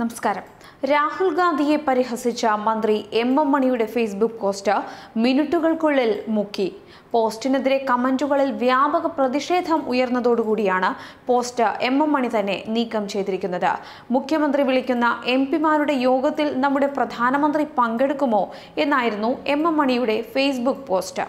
നമസ്കാരം രാഹുൽ ഗാന്ധിയെ പരിഹസിച്ച മന്ത്രി എം എം മണിയുടെ ഫേസ്ബുക്ക് പോസ്റ്റ് മിനിറ്റുകൾക്കുള്ളിൽ മുക്കി പോസ്റ്റിനെതിരെ കമന്റുകളിൽ വ്യാപക പ്രതിഷേധം ഉയർന്നതോടുകൂടിയാണ് പോസ്റ്റ് എം എം മണി തന്നെ നീക്കം ചെയ്തിരിക്കുന്നത് മുഖ്യമന്ത്രി വിളിക്കുന്ന എം പിമാരുടെ യോഗത്തിൽ നമ്മുടെ പ്രധാനമന്ത്രി പങ്കെടുക്കുമോ എന്നായിരുന്നു എം എം മണിയുടെ ഫേസ്ബുക്ക് പോസ്റ്റ്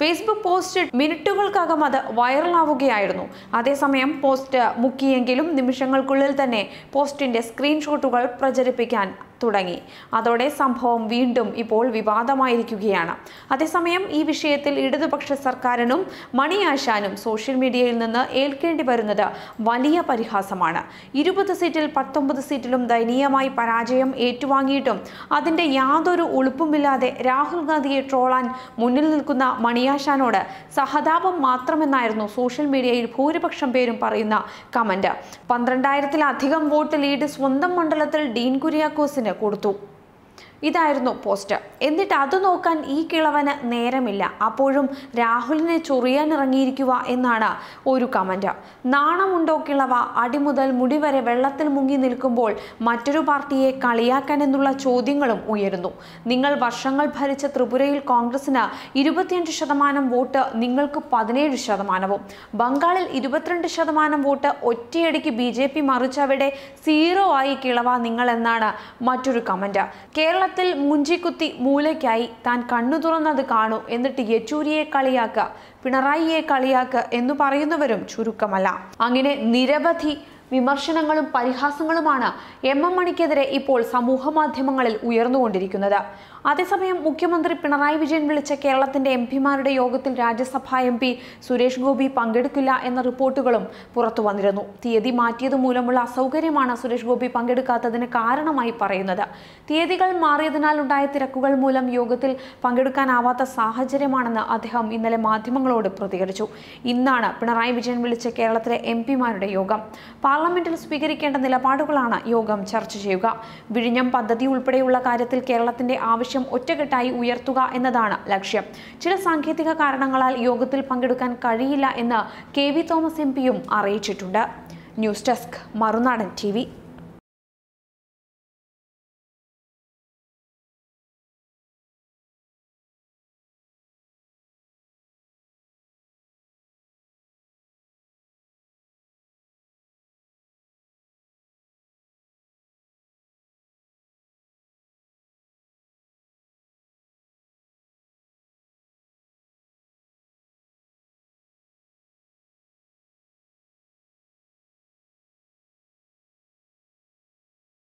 ഫേസ്ബുക്ക് പോസ്റ്റ് മിനിറ്റുകൾക്കകം അത് വൈറലാവുകയായിരുന്നു അതേസമയം പോസ്റ്റ് മുക്കിയെങ്കിലും നിമിഷങ്ങൾക്കുള്ളിൽ തന്നെ പോസ്റ്റിന്റെ സ്ക്രീൻഷോട്ടുകൾ പ്രചരിപ്പിക്കാൻ തുടങ്ങി അതോടെ സംഭവം വീണ്ടും ഇപ്പോൾ വിവാദമായിരിക്കുകയാണ് അതേസമയം ഈ വിഷയത്തിൽ ഇടതുപക്ഷ സർക്കാരിനും മണി ആശാനും സോഷ്യൽ മീഡിയയിൽ നിന്ന് ഏൽക്കേണ്ടി വരുന്നത് വലിയ പരിഹാസമാണ് ഇരുപത് സീറ്റിൽ പത്തൊമ്പത് സീറ്റിലും ദയനീയമായി പരാജയം ഏറ്റുവാങ്ങിയിട്ടും അതിൻ്റെ യാതൊരു ഉളുപ്പുമില്ലാതെ രാഹുൽ ഗാന്ധിയെ ട്രോളാൻ മുന്നിൽ നിൽക്കുന്ന മണിയാശാനോട് സഹതാപം മാത്രമെന്നായിരുന്നു സോഷ്യൽ മീഡിയയിൽ ഭൂരിപക്ഷം പേരും പറയുന്ന കമന്റ് പന്ത്രണ്ടായിരത്തിലധികം വോട്ട് ലീഡ് സ്വന്തം മണ്ഡലത്തിൽ ഡീൻ കുര്യാക്കോസിന് കൊടുത്തു ഇതായിരുന്നു പോസ്റ്റ് എന്നിട്ട് അത് നോക്കാൻ ഈ കിളവന് നേരമില്ല അപ്പോഴും രാഹുലിനെ ചൊറിയാൻ ഇറങ്ങിയിരിക്കുക എന്നാണ് ഒരു കമൻറ്റ് നാണമുണ്ടോ കിളവ അടിമുതൽ മുടി വരെ വെള്ളത്തിൽ മുങ്ങി നിൽക്കുമ്പോൾ മറ്റൊരു പാർട്ടിയെ കളിയാക്കാനെന്നുള്ള ചോദ്യങ്ങളും ഉയരുന്നു നിങ്ങൾ വർഷങ്ങൾ ഭരിച്ച ത്രിപുരയിൽ കോൺഗ്രസിന് ഇരുപത്തിയഞ്ച് ശതമാനം വോട്ട് നിങ്ങൾക്ക് പതിനേഴ് ശതമാനവും ബംഗാളിൽ ഇരുപത്തിരണ്ട് ശതമാനം വോട്ട് ഒറ്റയടിക്ക് ബി ജെ പി മറിച്ചവിടെ സീറോ ആയി കിളവ നിങ്ങൾ എന്നാണ് മറ്റൊരു കമൻറ്റ് കേരള കേരളത്തിൽ മുഞ്ചിക്കുത്തി മൂലയ്ക്കായി താൻ കണ്ണു തുറന്നത് കാണൂ എന്നിട്ട് യെച്ചൂരിയെ കളിയാക്കുക പിണറായിയെ കളിയാക്കുക എന്ന് പറയുന്നവരും ചുരുക്കമല്ല അങ്ങനെ നിരവധി വിമർശനങ്ങളും പരിഹാസങ്ങളുമാണ് എം എം മണിക്കെതിരെ ഇപ്പോൾ സമൂഹമാധ്യമങ്ങളിൽ ഉയർന്നുകൊണ്ടിരിക്കുന്നത് അതേസമയം മുഖ്യമന്ത്രി പിണറായി വിജയൻ വിളിച്ച കേരളത്തിന്റെ എം പിമാരുടെ യോഗത്തിൽ രാജ്യസഭാ എം പി സുരേഷ് ഗോപി പങ്കെടുക്കില്ല എന്ന റിപ്പോർട്ടുകളും പുറത്തു വന്നിരുന്നു തീയതി മാറ്റിയത് മൂലമുള്ള അസൗകര്യമാണ് സുരേഷ് ഗോപി പങ്കെടുക്കാത്തതിന് കാരണമായി പറയുന്നത് തീയതികൾ മാറിയതിനാലുണ്ടായ തിരക്കുകൾ മൂലം യോഗത്തിൽ പങ്കെടുക്കാനാവാത്ത സാഹചര്യമാണെന്ന് അദ്ദേഹം ഇന്നലെ മാധ്യമങ്ങളോട് പ്രതികരിച്ചു ഇന്നാണ് പിണറായി വിജയൻ വിളിച്ച കേരളത്തിലെ എം പിമാരുടെ യോഗം പാർലമെന്റിൽ സ്വീകരിക്കേണ്ട നിലപാടുകളാണ് യോഗം ചർച്ച ചെയ്യുക വിഴിഞ്ഞം പദ്ധതി ഉൾപ്പെടെയുള്ള കാര്യത്തിൽ കേരളത്തിന്റെ ആവശ്യം ഒറ്റക്കെട്ടായി ഉയർത്തുക എന്നതാണ് ലക്ഷ്യം ചില സാങ്കേതിക കാരണങ്ങളാൽ യോഗത്തിൽ പങ്കെടുക്കാൻ കഴിയില്ല എന്ന് കെ വി തോമസ് എം പിയും അറിയിച്ചിട്ടുണ്ട് ന്യൂസ് ഡെസ്ക് മറുനാടൻ ടി